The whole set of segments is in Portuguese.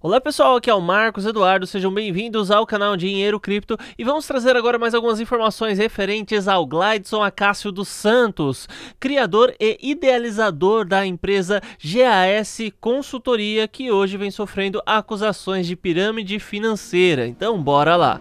Olá pessoal, aqui é o Marcos Eduardo, sejam bem-vindos ao canal Dinheiro Cripto e vamos trazer agora mais algumas informações referentes ao Glideson Acácio dos Santos, criador e idealizador da empresa GAS Consultoria, que hoje vem sofrendo acusações de pirâmide financeira. Então, bora lá!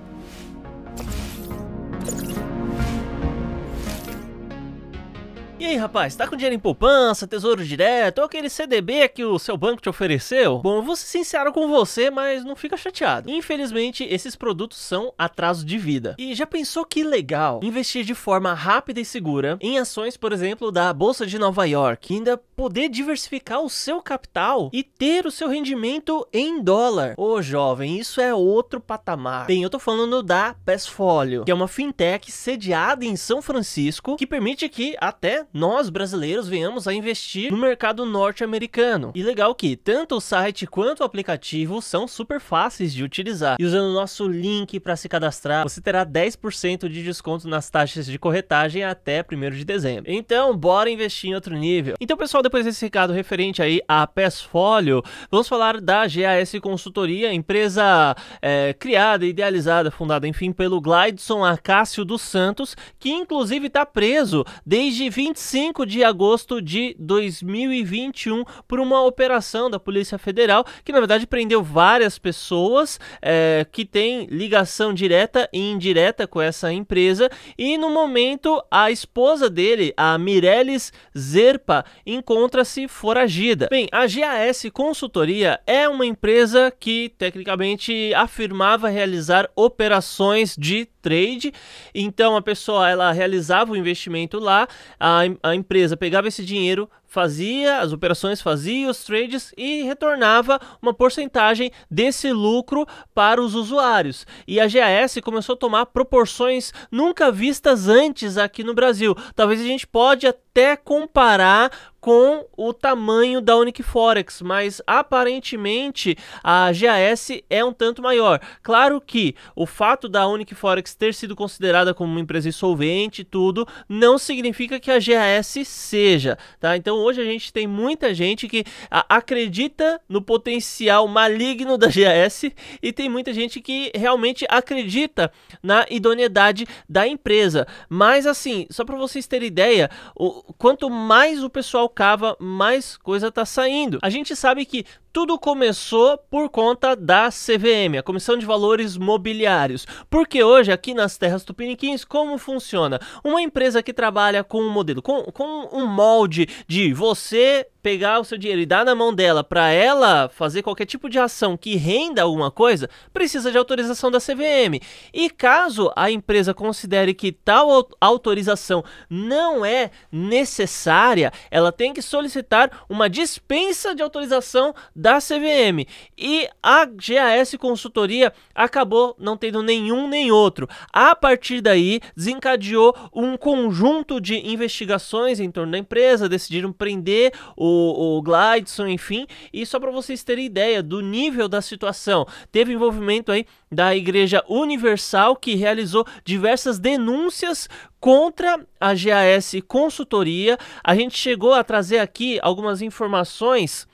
E aí, rapaz, tá com dinheiro em poupança, tesouro direto, ou aquele CDB que o seu banco te ofereceu? Bom, eu vou ser sincero com você, mas não fica chateado. Infelizmente, esses produtos são atraso de vida. E já pensou que legal investir de forma rápida e segura em ações, por exemplo, da Bolsa de Nova York, ainda poder diversificar o seu capital e ter o seu rendimento em dólar? Ô, jovem, isso é outro patamar. Bem, eu tô falando da Passfolio, que é uma fintech sediada em São Francisco, que permite que até nós brasileiros venhamos a investir no mercado norte-americano. E legal que tanto o site quanto o aplicativo são super fáceis de utilizar. E usando o nosso link para se cadastrar, você terá 10% de desconto nas taxas de corretagem até 1 de dezembro. Então, bora investir em outro nível. Então, pessoal, depois desse recado referente aí a Pesfolio, vamos falar da GAS Consultoria, empresa é, criada, idealizada, fundada, enfim, pelo Glideson Acácio dos Santos, que inclusive está preso desde 25 5 de agosto de 2021 por uma operação da Polícia Federal que, na verdade, prendeu várias pessoas é, que têm ligação direta e indireta com essa empresa. E no momento, a esposa dele, a Mireles Zerpa, encontra-se foragida. Bem, a GAS Consultoria é uma empresa que, tecnicamente, afirmava realizar operações de trade. Então, a pessoa ela realizava o investimento lá, a a, empresa pegava esse dinheiro, fazia as operações, fazia os trades e retornava uma porcentagem desse lucro para os usuários. E a GAS começou a tomar proporções nunca vistas antes aqui no Brasil. Talvez a gente pode até comparar com o tamanho da Unic Forex, mas aparentemente a GAS é um tanto maior. Claro que o fato da Unic Forex ter sido considerada como uma empresa insolvente e tudo não significa que a GAS seja, tá? Então então hoje a gente tem muita gente que acredita no potencial maligno da GAS e tem muita gente que realmente acredita na idoneidade da empresa. Mas assim, só para vocês terem ideia, o, quanto mais o pessoal cava, mais coisa tá saindo. A gente sabe que tudo começou por conta da CVM, a Comissão de Valores Mobiliários. Porque hoje, aqui nas terras tupiniquins, como funciona? Uma empresa que trabalha com um modelo, com, com um molde de você pegar o seu dinheiro e dar na mão dela para ela fazer qualquer tipo de ação que renda alguma coisa, precisa de autorização da CVM. E caso a empresa considere que tal autorização não é necessária, ela tem que solicitar uma dispensa de autorização da CVM. E a GAS Consultoria acabou não tendo nenhum nem outro. A partir daí, desencadeou um conjunto de investigações em torno da empresa, decidiram prender o o, Glideson, enfim. E só para vocês terem ideia do nível da situação, teve envolvimento aí da Igreja Universal que realizou diversas denúncias contra a GAS Consultoria. A gente chegou a trazer aqui algumas informações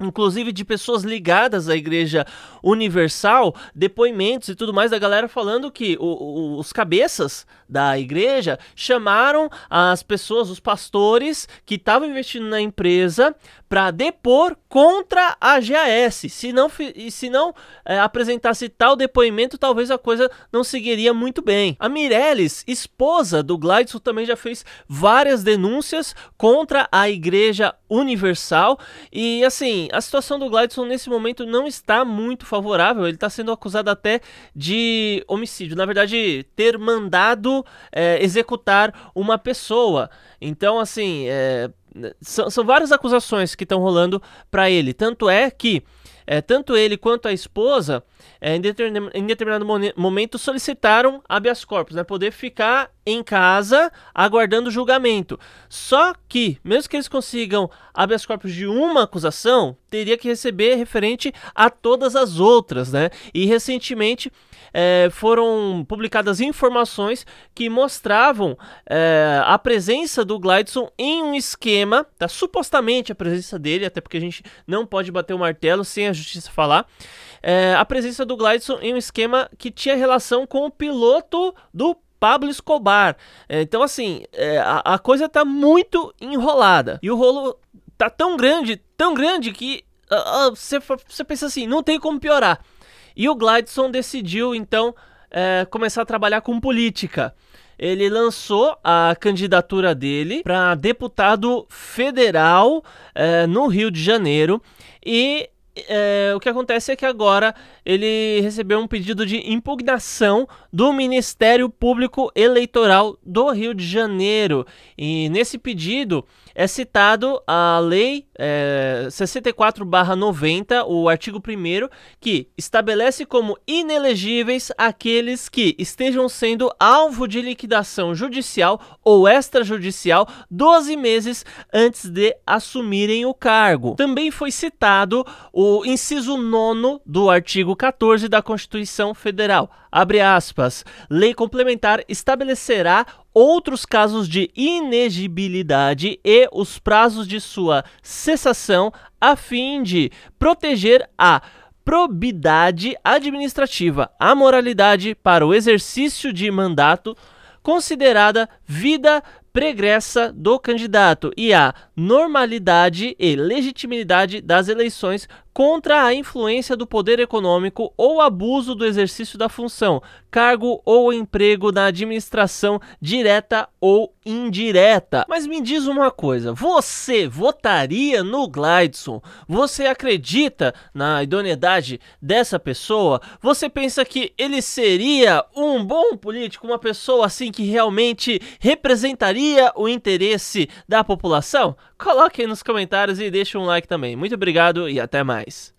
inclusive de pessoas ligadas à Igreja Universal, depoimentos e tudo mais da galera falando que o, o, os cabeças da igreja chamaram as pessoas, os pastores que estavam investindo na empresa para depor contra a GAS. Se não, se não é, apresentasse tal depoimento, talvez a coisa não seguiria muito bem. A Mireles, esposa do Gladson, também já fez várias denúncias contra a Igreja Universal e assim Assim, a situação do Gladson nesse momento não está muito favorável. Ele está sendo acusado até de homicídio. Na verdade, ter mandado é, executar uma pessoa. Então, assim, é, são, são várias acusações que estão rolando para ele. Tanto é que é, tanto ele quanto a esposa, é, em, determin, em, determinado momento, solicitaram habeas corpus, né? Poder ficar em casa aguardando o julgamento. Só que, mesmo que eles consigam habeas corpus de uma acusação, teria que receber referente a todas as outras, né? E recentemente é, foram publicadas informações que mostravam é, a presença do Gladson em um esquema, tá? supostamente a presença dele, até porque a gente não pode bater o martelo sem a justiça falar, é, a presença do Gladson em um esquema que tinha relação com o piloto do Pablo Escobar. então, assim, a, a coisa tá muito enrolada. E o rolo tá tão grande, tão grande que ah, ah, você uh, uh, pensa assim, não tem como piorar. E o Glideson decidiu então é, começar a trabalhar com política. Ele lançou a candidatura dele para deputado federal é, no Rio de Janeiro e é, o que acontece é que agora ele recebeu um pedido de impugnação do Ministério Público Eleitoral do Rio de Janeiro. E nesse pedido, é citado a Lei é, 64-90, o artigo 1, que estabelece como inelegíveis aqueles que estejam sendo alvo de liquidação judicial ou extrajudicial 12 meses antes de assumirem o cargo. Também foi citado o inciso 9 do artigo 14 da Constituição Federal. Abre aspas. Lei complementar estabelecerá outros casos de inegibilidade e os prazos de sua cessação a fim de proteger a probidade administrativa, a moralidade para o exercício de mandato considerada vida pregressa do candidato e a normalidade e legitimidade das eleições contra a influência do poder econômico ou abuso do exercício da função, cargo ou emprego na administração direta ou indireta. Mas me diz uma coisa, você votaria no Glidson? Você acredita na idoneidade dessa pessoa? Você pensa que ele seria um bom político, uma pessoa assim que realmente representaria o interesse da população? Coloque aí nos comentários e deixe um like também. Muito obrigado e até mais.